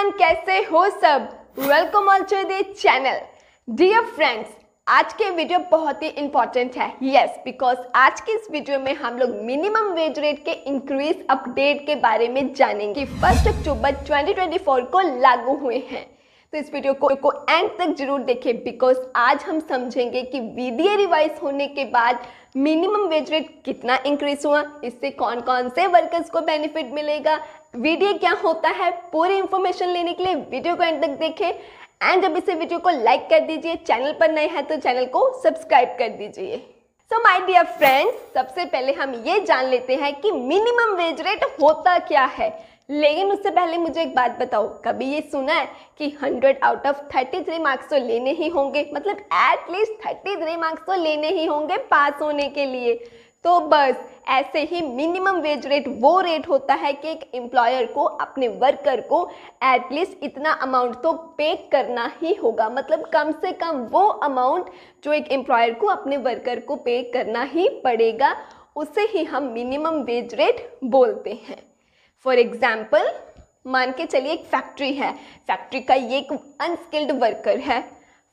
Everyone कैसे हो सब welcome all to the channel dear friends आज के वीडियो बहुत ही इंपॉर्टेंट है यस बिकॉज आज के इस वीडियो में हम लोग मिनिमम वेज रेट के इंक्रीज अपडेट के बारे में जानेंगे फर्स्ट अक्टूबर 2024 को लागू हुए हैं तो इस वीडियो को, को एंड तक जरूर देखें बिकॉज आज हम समझेंगे कि वीडियो रिवाइज होने के बाद मिनिमम वेज रेट कितना इंक्रीज हुआ इससे कौन कौन से वर्कर्स को बेनिफिट मिलेगा वीडियो क्या होता है पूरी इंफॉर्मेशन लेने के लिए वीडियो को एंड तक देखें एंड जब इसे वीडियो को लाइक कर दीजिए चैनल पर नए हैं तो चैनल को सब्सक्राइब कर दीजिए सो माय डियर फ्रेंड्स सबसे पहले हम ये जान लेते हैं कि मिनिमम वेज रेट होता क्या है लेकिन उससे पहले मुझे एक बात बताओ कभी ये सुना है कि 100 आउट ऑफ 33 मार्क्स तो लेने ही होंगे मतलब एटलीस्ट 33 मार्क्स तो लेने ही होंगे पास होने के लिए तो बस ऐसे ही मिनिमम वेज रेट वो रेट होता है कि एक एम्प्लॉयर को अपने वर्कर को एटलीस्ट इतना अमाउंट तो पे करना ही होगा मतलब कम से कम वो अमाउंट जो एक एम्प्लॉयर को अपने वर्कर को पे करना ही पड़ेगा उसे ही हम मिनिमम वेज रेट बोलते हैं फॉर एग्ज़ाम्पल मान के चलिए एक फैक्ट्री है फैक्ट्री का ये एक अनस्किल्ड वर्कर है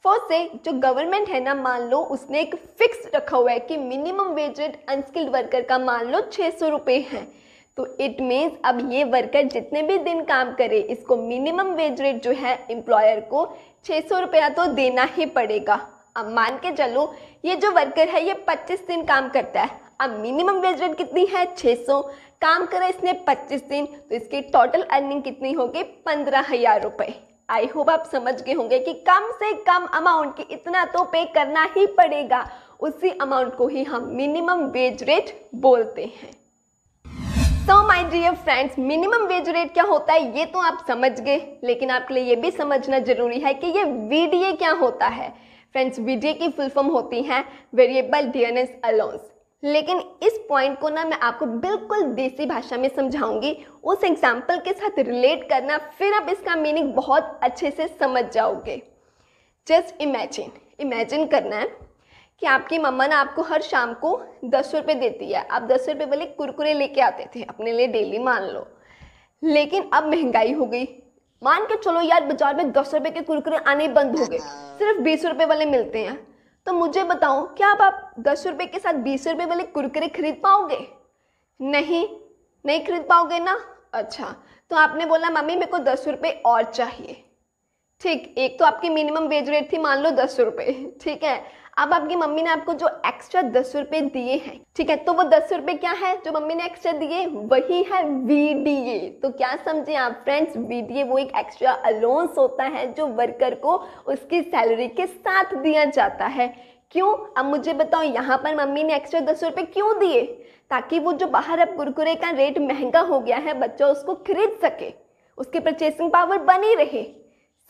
फर्स्ट से जो गवर्नमेंट है ना मान लो उसने एक फिक्स रखा हुआ है कि मिनिमम वेजेड अनस्किल्ड वर्कर का मान लो छः सौ रुपये है तो इट मीन्स अब ये वर्कर जितने भी दिन काम करे इसको मिनिमम वेज रेट जो है एम्प्लॉयर को छः सौ रुपया तो देना ही पड़ेगा अब मान के चलो ये जो वर्कर है ये पच्चीस दिन काम करता है अब मिनिमम वेज रेट कितनी है 600 काम करा इसने 25 दिन तो इसकी टोटल अर्निंग कितनी होगी पंद्रह हज़ार रुपये आई होप आप समझ गए होंगे कि कम से कम अमाउंट की इतना तो पे करना ही पड़ेगा उसी अमाउंट को ही हम मिनिमम वेज रेट बोलते हैं so my dear friends minimum wage rate क्या होता है ये तो आप समझ गए लेकिन आपके लिए ये भी समझना जरूरी है कि ये वीडीए क्या होता है फ्रेंड्स वीडीए की फुल फॉर्म होती है वेरिएबल डियरनेस अलाउंस लेकिन इस पॉइंट को ना मैं आपको बिल्कुल देसी भाषा में समझाऊंगी उस एग्जाम्पल के साथ रिलेट करना फिर आप इसका मीनिंग बहुत अच्छे से समझ जाओगे जस्ट इमेजिन इमेजिन करना है कि आपकी मम्मा ना आपको हर शाम को दस रुपये देती है आप दस रुपये वाले कुरकुरे लेके आते थे अपने लिए डेली मान लो लेकिन अब महंगाई हो गई मान के चलो यार बाजार में दस रुपये के कुरकुरे आने बंद हो गए सिर्फ बीस रुपये वाले मिलते हैं तो मुझे बताओ क्या आप, दस रुपये के साथ बीस रुपये वाले कुरकुरे खरीद पाओगे नहीं नहीं खरीद पाओगे ना अच्छा तो आपने बोला मम्मी मेरे को दस रुपये और चाहिए ठीक एक तो आपकी मिनिमम वेज रेट थी मान लो दस रुपये ठीक है अब आपकी मम्मी ने आपको जो एक्स्ट्रा दस रुपए दिए हैं ठीक है तो वो दस रुपए क्या है जो मम्मी ने एक्स्ट्रा दिए वही है वीडीए तो क्या समझे आप फ्रेंड्स वीडीए वो एक एक्स्ट्रा अलाउंस होता है जो वर्कर को उसकी सैलरी के साथ दिया जाता है क्यों अब मुझे बताओ यहाँ पर मम्मी ने एक्स्ट्रा दस रुपये क्यों दिए ताकि वो जो बाहर अब कुरकुरे का रेट महंगा हो गया है बच्चा उसको खरीद सके उसकी परचेसिंग पावर बनी रहे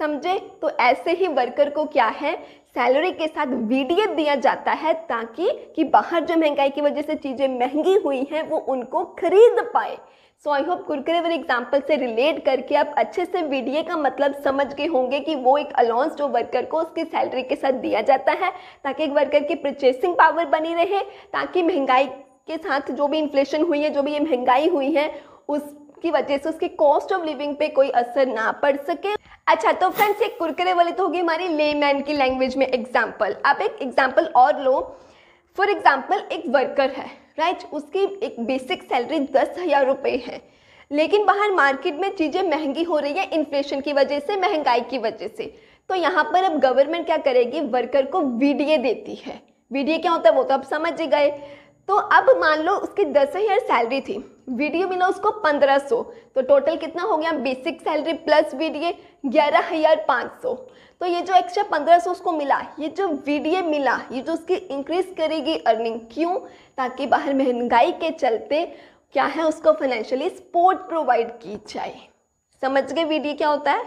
समझे तो ऐसे ही वर्कर को क्या है सैलरी के साथ वीडीएफ दिया जाता है ताकि कि बाहर जो महंगाई की वजह से चीज़ें महंगी हुई हैं वो उनको खरीद पाए सो आई होप कुरकरे वाले एग्जाम्पल से रिलेट करके आप अच्छे से वीडियो का मतलब समझ गए होंगे कि वो एक अलाउंस जो वर्कर को उसकी सैलरी के साथ दिया जाता है ताकि एक वर्कर की परचेसिंग पावर बनी रहे ताकि महंगाई के साथ जो भी इन्फ्लेशन हुई है जो भी ये महंगाई हुई है उस की वजह से उसकी कॉस्ट ऑफ लिविंग पे कोई असर ना पड़ सके अच्छा तो फ्रेंड्स एक कुरकरे वाले तो होगी हमारी मैन की लैंग्वेज में एग्जाम्पल आप एक एग्जाम्पल और लो फॉर एग्जाम्पल एक वर्कर है राइट उसकी एक बेसिक सैलरी दस हज़ार रुपये है लेकिन बाहर मार्केट में चीज़ें महंगी हो रही है इन्फ्लेशन की वजह से महंगाई की वजह से तो यहाँ पर अब गवर्नमेंट क्या करेगी वर्कर को वीडीए देती है वीडीए क्या होता है वो तो आप समझ गए तो अब मान लो उसकी दस हज़ार सैलरी थी वीडियो मिला उसको 1500 तो टोटल कितना हो गया बेसिक सैलरी प्लस वीडीए ग्यारह हज़ार पाँच सौ तो ये जो एक्स्ट्रा 1500 उसको मिला ये जो वीडीए मिला ये जो उसकी इंक्रीज करेगी अर्निंग क्यों ताकि बाहर महंगाई के चलते क्या है उसको फाइनेंशियली सपोर्ट प्रोवाइड की जाए समझ गए वीडियो क्या होता है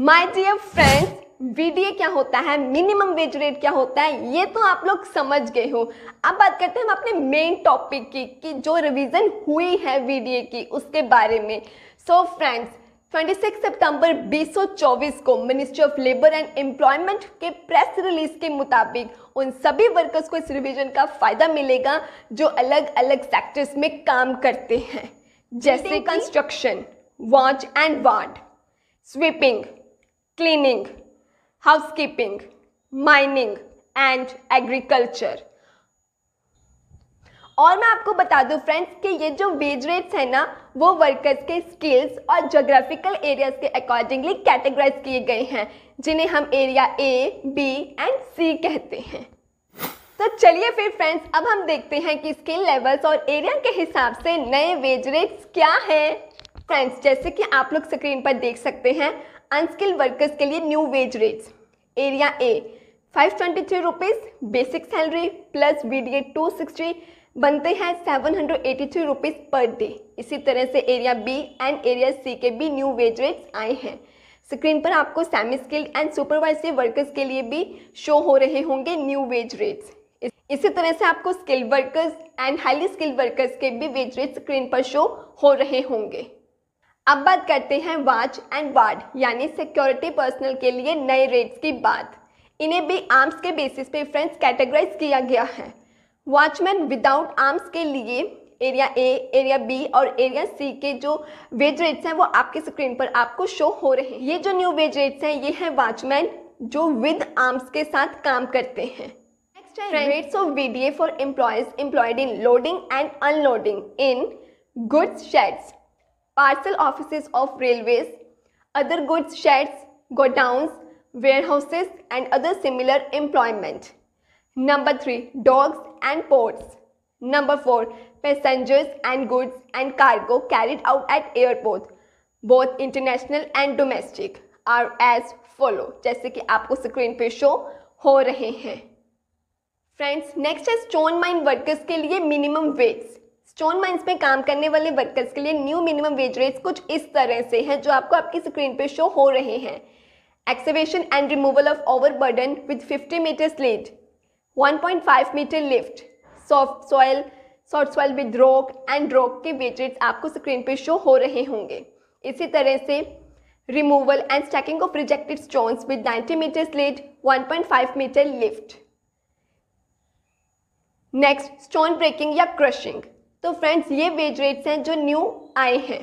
माई डियर फ्रेंड वीडीए क्या होता है मिनिमम वेज रेट क्या होता है ये तो आप लोग समझ गए हो अब बात करते हैं हम अपने मेन टॉपिक की कि जो रिवीजन हुई है वीडीए की उसके बारे में सो so फ्रेंड्स 26 सितंबर 2024 को ministry of labour and employment के प्रेस रिलीज के मुताबिक उन सभी वर्कर्स को इस रिवीजन का फायदा मिलेगा जो अलग अलग सेक्टर्स में काम करते हैं जैसे construction watch and ward sweeping cleaning housekeeping, mining and agriculture. और मैं आपको बता दूं फ्रेंड्स कि ये जो वेज रेट्स हैं ना वो वर्कर्स के स्किल्स और जोग्राफिकल एरियाज के अकॉर्डिंगली कैटेगराइज किए गए हैं जिन्हें हम area A B and C कहते हैं तो चलिए फिर फ्रेंड्स अब हम देखते हैं कि स्किल लेवल्स और एरिया के हिसाब से नए वेज रेट्स क्या हैं फ्रेंड्स जैसे कि आप लोग स्क्रीन पर देख सकते हैं अनस्किल्ड वर्कर्स के लिए new wage rates area A five twenty three rupees basic salary plus V D A two sixty बनते हैं seven hundred eighty three rupees per day इसी तरह से area B and area C के भी new wage rates आए हैं screen पर आपको semi skilled and supervisory workers के लिए भी शो हो रहे होंगे न्यू वेज रेट्स इसी तरह से आपको skilled workers and highly skilled workers के भी वेज रेट स्क्रीन पर शो हो रहे होंगे अब बात करते हैं वाच एंड वार्ड यानी सिक्योरिटी पर्सनल के लिए नए रेट्स की बात इन्हें भी आर्म्स के बेसिस पे फ्रेंड्स कैटेगराइज किया गया है वॉचमैन विदाउट आर्म्स के लिए एरिया ए एरिया बी और एरिया सी के जो वेज रेट्स हैं वो आपके स्क्रीन पर आपको शो हो रहे हैं ये जो न्यू वेज रेट्स हैं ये हैं वॉचमैन जो विद आर्म्स के साथ काम करते हैं नेक्स्ट है rates of a for employees employed in loading and unloading in goods sheds parcel offices of railways, other goods sheds, godowns, warehouses and other similar employment. Number 3. Dogs and ports. Number 4. Passengers and goods and cargo carried out at airport, both international and domestic, are as follow जैसे कि आपको screen पे show हो रहे हैं friends next है stone mine workers के लिए मिनिमम वेट्स स्टोन माइंस में काम करने वाले वर्कर्स के लिए न्यू मिनिमम वेज रेट्स कुछ इस तरह से हैं जो आपको आपकी स्क्रीन पे शो हो रहे हैं excavation and removal of overburden with fifty metre slate 1.5 metre lift soft soil soft soil with rock and rock के वेज रेट्स आपको स्क्रीन पे शो हो रहे होंगे इसी तरह से removal and stacking of rejected stones with 90 metre slate 1.5 metre lift next stone breaking या क्रशिंग तो फ्रेंड्स ये वेज रेट्स हैं जो न्यू आए हैं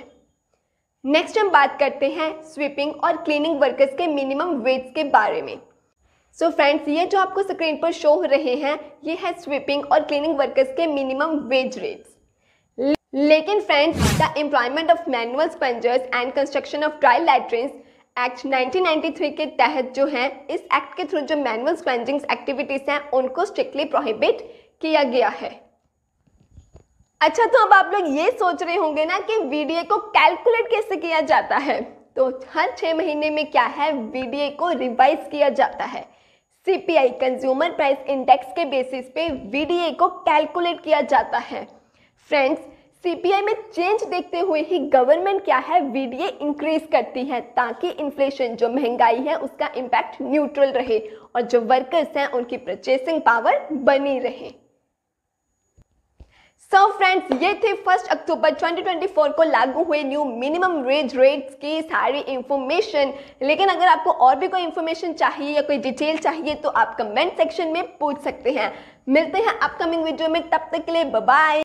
नेक्स्ट हम बात करते हैं स्वीपिंग और क्लीनिंग वर्कर्स के मिनिमम वेज के बारे में सो so फ्रेंड्स ये जो आपको स्क्रीन पर शो हो रहे हैं ये है स्वीपिंग और क्लीनिंग वर्कर्स के मिनिमम वेज रेट्स लेकिन friends the employment of manual scavengers and construction of dry latrines act 1993 के तहत जो है इस एक्ट के थ्रू जो मैनुअल स्पेंजिंग एक्टिविटीज़ हैं उनको स्ट्रिक्टली प्रोहिबिट किया गया है अच्छा तो अब आप लोग ये सोच रहे होंगे ना कि वीडीए को कैलकुलेट कैसे किया जाता है तो हर छह महीने में क्या है वीडीए को रिवाइज किया जाता है सीपीआई कंज्यूमर प्राइस इंडेक्स के बेसिस पे वीडीए को कैलकुलेट किया जाता है फ्रेंड्स सीपीआई में चेंज देखते हुए ही गवर्नमेंट क्या है वीडीए इंक्रीज करती है ताकि इन्फ्लेशन जो महंगाई है उसका इम्पैक्ट न्यूट्रल रहे और जो वर्कर्स हैं उनकी परचेसिंग पावर बनी रहे सो so फ्रेंड्स ये थे फर्स्ट अक्टूबर 2024 को लागू हुए न्यू मिनिमम वेज रेट्स की सारी इन्फॉर्मेशन लेकिन अगर आपको और भी कोई इंफॉर्मेशन चाहिए या कोई डिटेल चाहिए तो आप कमेंट सेक्शन में पूछ सकते हैं मिलते हैं अपकमिंग वीडियो में तब तक के लिए बाय